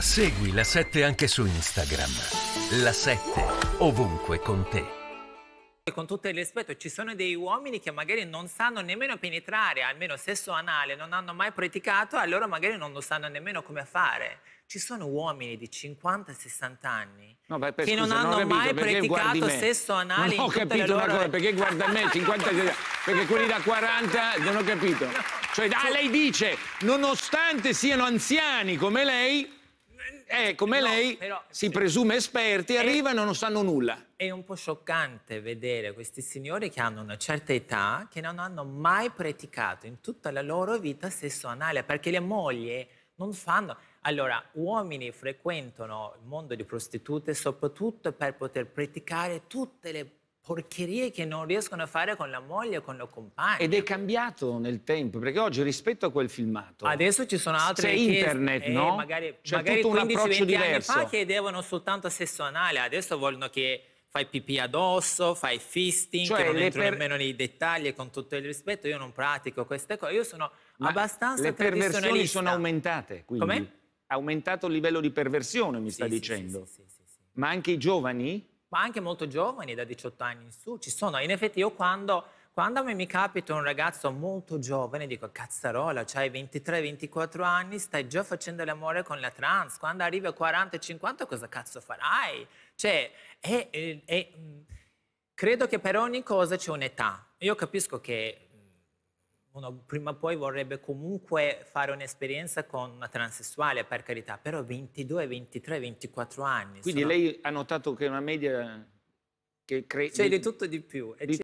Segui la 7 anche su Instagram. La 7 ovunque con te. Con tutto il rispetto, ci sono dei uomini che magari non sanno nemmeno penetrare, almeno sesso anale, non hanno mai praticato, allora magari non lo sanno nemmeno come fare. Ci sono uomini di 50-60 anni no, beh, che scusa, non hanno non mai praticato sesso anale. Non ho capito una loro... cosa, perché guarda me, 50 perché quelli da 40 non ho capito. No. Cioè, ah, lei dice, nonostante siano anziani come lei, eh, come no, lei però, si presume esperti, arrivano e non sanno nulla. È un po' scioccante vedere questi signori che hanno una certa età che non hanno mai praticato in tutta la loro vita sesso anale, perché le mogli non fanno... Allora, uomini frequentano il mondo di prostitute soprattutto per poter praticare tutte le porcherie che non riescono a fare con la moglie con la compagna. Ed è cambiato nel tempo, perché oggi rispetto a quel filmato... Adesso ci sono altre C'è internet, eh, no? Magari, C'è magari tutto 15, un approccio diverso. fa che devono soltanto sesso anale, adesso vogliono che fai pipì addosso, fai fisting, cioè, non entro per... nemmeno nei dettagli con tutto il rispetto, io non pratico queste cose, io sono Ma abbastanza le perversioni sono aumentate, quindi... Come? Aumentato il livello di perversione, mi sì, sta sì, dicendo. Sì, Ma anche i giovani ma anche molto giovani, da 18 anni in su, ci sono. In effetti io quando, quando mi capita un ragazzo molto giovane, dico, cazzarola, hai 23-24 anni, stai già facendo l'amore con la trans, quando arrivi a 40-50 cosa cazzo farai? Cioè, è, è, è, credo che per ogni cosa c'è un'età. Io capisco che uno prima o poi vorrebbe comunque fare un'esperienza con una transessuale, per carità, però 22, 23, 24 anni. Quindi sono... lei ha notato che è una media che cresce... Cioè di tutto di più. Di